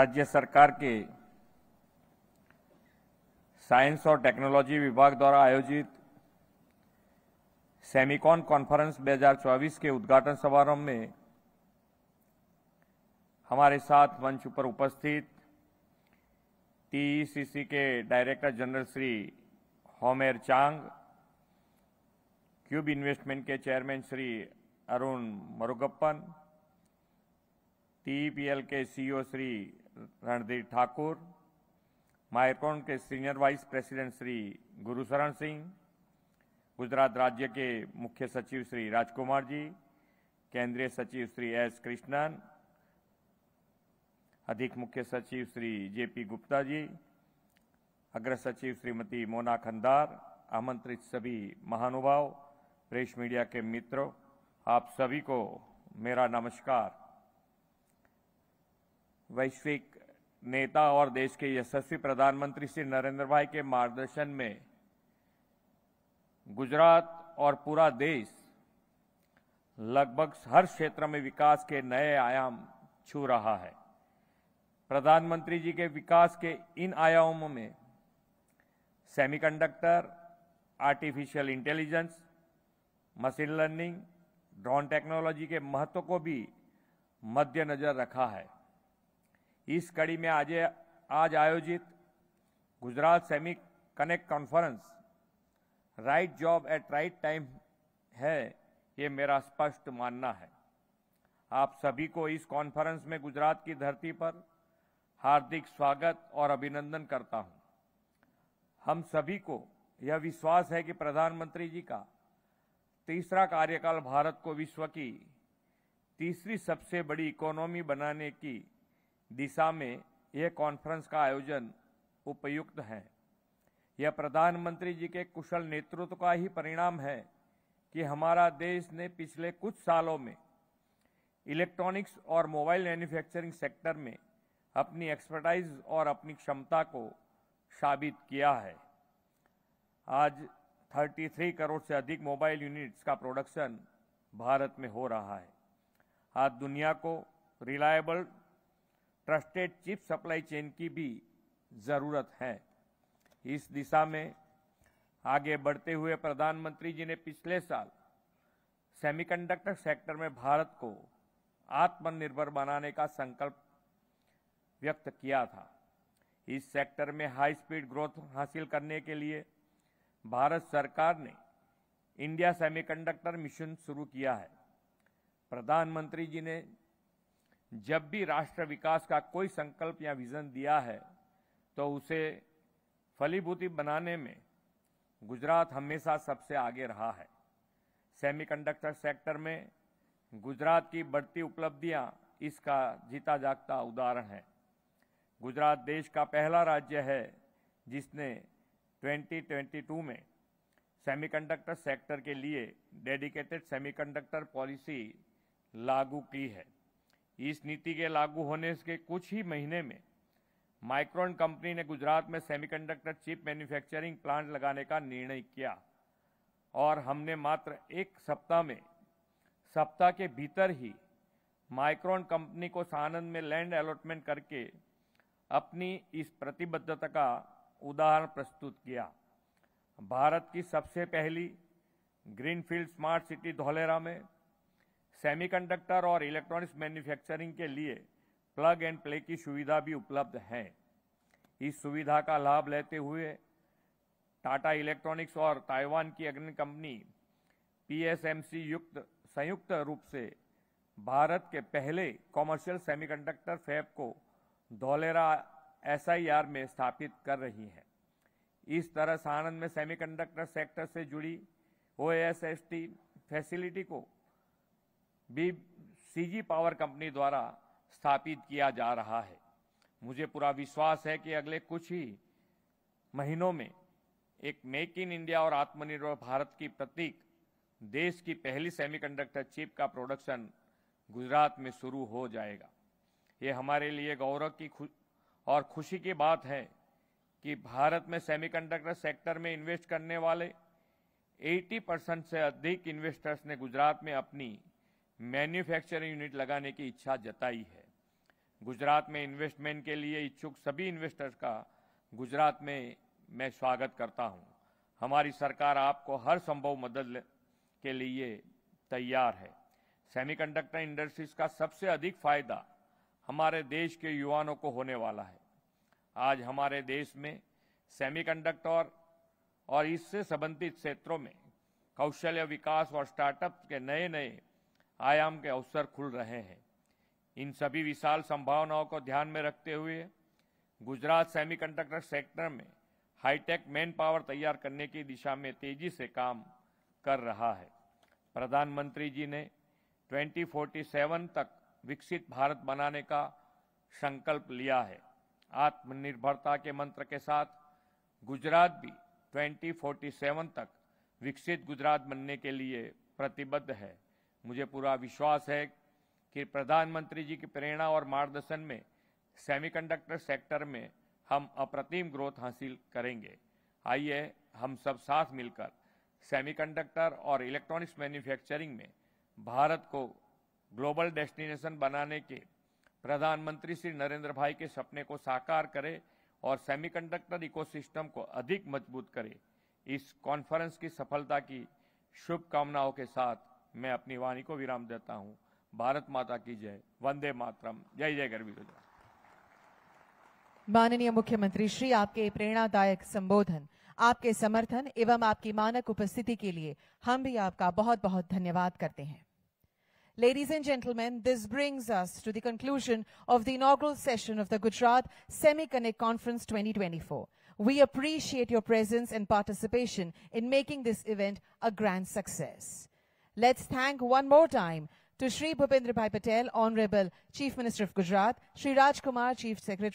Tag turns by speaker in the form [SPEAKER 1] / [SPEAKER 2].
[SPEAKER 1] राज्य सरकार के साइंस और टेक्नोलॉजी विभाग द्वारा आयोजित सेमिकॉन कॉन्फ्रेंस 2024 के उद्घाटन समारोह में हमारे साथ मंच पर उपस्थित टीईसीसी e के director general Shri Homer Chang cube investment के chairman Shri Arun Murugappan TPL e के CEO e Shri Randhir Thakur Micron के senior vice president Shri Gursharan Singh Gujarat राज्य के मुख्य सचिव श्री राजकुमार जी केंद्रीय सचिव श्री एस कृष्णन अधिक मुख्य सचिव श्री जेपी गुप्ता जी अग्र सचिव श्रीमती मोना खंदार आमंत्रित सभी महानुभाव प्रेस मीडिया के मित्रों आप सभी को मेरा नमस्कार वैश्विक नेता और देश के यशस्वी प्रधानमंत्री श्री नरेंद्र भाई के मार्गदर्शन में गुजरात और पूरा देश लगभग हर क्षेत्र में विकास के नए आयाम छू रहा है प्रधानमंत्री जी के विकास के इन आयामों में semiconductor, artificial intelligence machine learning drone technology के महत्व को भी मद्देनजर रखा है इस कड़ी में आज आज आयोजित Gujarat semi connect conference right job at right time है ये मेरा स्पष्ट मानना है आप सभी को इस कॉन्फ्रेंस में गुजरात की धरती पर हार्दिक स्वागत और अभिनंदन करता हूं हम सभी को यह विश्वास है कि प्रधानमंत्री जी का तीसरा कार्यकाल भारत को विश्व की तीसरी सबसे बड़ी इकोनॉमी बनाने की दिशा में यह कॉन्फ्रेंस का आयोजन उपयुक्त है यह प्रधानमंत्री जी के कुशल नेतृत्व का ही परिणाम है कि हमारा देश ने पिछले कुछ सालों में इलेक्ट्रॉनिक्स और मोबाइल मैन्युफैक्चरिंग सेक्टर में अपनी एक्सपर्टाइज और अपनी क्षमता को साबित किया है आज 33 करोड़ से अधिक मोबाइल यूनिट्स का प्रोडक्शन भारत में हो रहा है आज दुनिया को reliable trusted chip supply chain की भी जरूरत है इस दिशा में आगे बढ़ते हुए प्रधानमंत्री जी ने पिछले साल सेमीकंडक्टर सेक्टर में भारत को आत्मनिर्भर बनाने का संकल्प व्यक्त किया था इस सेक्टर में हाई स्पीड ग्रोथ हासिल करने के लिए भारत सरकार ने इंडिया सेमीकंडक्टर मिशन शुरू किया है प्रधानमंत्री जी ने जब भी राष्ट्र विकास का कोई संकल्प या विजन दिया है तो उसे फलीभूति बनाने में गुजरात हमेशा सबसे आगे रहा है सेमीकंडक्टर सेक्टर में गुजरात की बढ़ती उपलब्धियां इसका जीता जागता उदाहरण है गुजरात देश का पहला राज्य है जिसने 2022 में सेमीकंडक्टर सेक्टर के लिए डेडिकेटेड सेमीकंडक्टर पॉलिसी लागू की है इस नीति के लागू होने के कुछ ही महीने में माइक्रॉन कंपनी ने गुजरात में सेमीकंडक्टर चिप मैन्युफैक्चरिंग प्लांट लगाने का निर्णय किया और हमने मात्र एक सप्ताह में सप्ताह के भीतर ही माइक्रॉन कंपनी को सानंद में लैंड अलॉटमेंट करके अपनी इस प्रतिबद्धता का उदाहरण प्रस्तुत किया भारत की सबसे पहली ग्रीनफील्ड स्मार्ट सिटी धोलेरा में सेमीकंडक्टर और इलेक्ट्रॉनिक्स मैन्युफैक्चरिंग के लिए प्लग एंड प्ले की सुविधा भी उपलब्ध है इस सुविधा का लाभ लेते हुए टाटा इलेक्ट्रॉनिक्स और ताइवान की अग्नि कंपनी पीएसएमसी युक्त संयुक्त रूप से भारत के पहले कॉमर्शियल सेमीकंडक्टर फैब को धोलेरा एसआईआर में स्थापित कर रही है इस तरह सानंद में सेमीकंडक्टर सेक्टर से जुड़ी ओएसएसटी फैसिलिटी को भी सीजी पावर कंपनी द्वारा स्थापित किया जा रहा है मुझे पूरा विश्वास है कि अगले कुछ ही महीनों में एक मेक इन इंडिया और आत्मनिर्भर भारत की प्रतीक देश की पहली सेमीकंडक्टर चिप का प्रोडक्शन गुजरात में शुरू हो जाएगा ये हमारे लिए गौरव की खु... और खुशी की बात है कि भारत में सेमीकंडक्टर सेक्टर में इन्वेस्ट करने वाले 80 परसेंट से अधिक इन्वेस्टर्स ने गुजरात में अपनी मैन्युफैक्चरिंग यूनिट लगाने की इच्छा जताई है गुजरात में इन्वेस्टमेंट के लिए इच्छुक सभी इन्वेस्टर्स का गुजरात में मैं स्वागत करता हूं। हमारी सरकार आपको हर संभव मदद के लिए तैयार है सेमीकंडक्टर इंडस्ट्रीज का सबसे अधिक फायदा हमारे देश के युवाओं को होने वाला है आज हमारे देश में सेमीकंडक्टर और इससे संबंधित क्षेत्रों में कौशल्य विकास और स्टार्टअप के नए नए आयाम के अवसर खुल रहे हैं इन सभी विशाल संभावनाओं को ध्यान में रखते हुए गुजरात सेमीकंडक्टर सेक्टर में हाईटेक मैन पावर तैयार करने की दिशा में तेजी से काम कर रहा है प्रधानमंत्री जी ने 2047 तक विकसित भारत बनाने का संकल्प लिया है आत्मनिर्भरता के मंत्र के साथ गुजरात भी 2047 तक विकसित गुजरात बनने के लिए प्रतिबद्ध है मुझे पूरा विश्वास है कि प्रधानमंत्री जी की प्रेरणा और मार्गदर्शन में सेमीकंडक्टर सेक्टर में हम अप्रतिम ग्रोथ हासिल करेंगे आइए हम सब साथ मिलकर सेमीकंडक्टर और इलेक्ट्रॉनिक्स मैन्युफैक्चरिंग में भारत को ग्लोबल डेस्टिनेशन बनाने के प्रधानमंत्री श्री नरेंद्र भाई के सपने को साकार करें और सेमीकंडक्टर इकोसिस्टम को अधिक मजबूत करें इस कॉन्फ्रेंस की सफलता की शुभकामनाओं के साथ मैं अपनी वाणी को विराम देता हूँ भारत माता की जय वंदे मातरम जय जय गर्वी गुजरात माननीय मुख्यमंत्री श्री आपके प्रेरणादायक संबोधन आपके समर्थन एवं आपकी मानक उपस्थिति के लिए हम भी आपका बहुत बहुत धन्यवाद करते हैं Ladies and gentlemen, this brings us to the conclusion of the inaugural session of the Gujarat Semiconnect Conference 2024. We appreciate your presence and participation in making this event a grand success. Let's thank one more time to Sri Bhupendra Bhai Patel, Honorable Chief Minister of Gujarat, Sri Raj Kumar, Chief Secretary.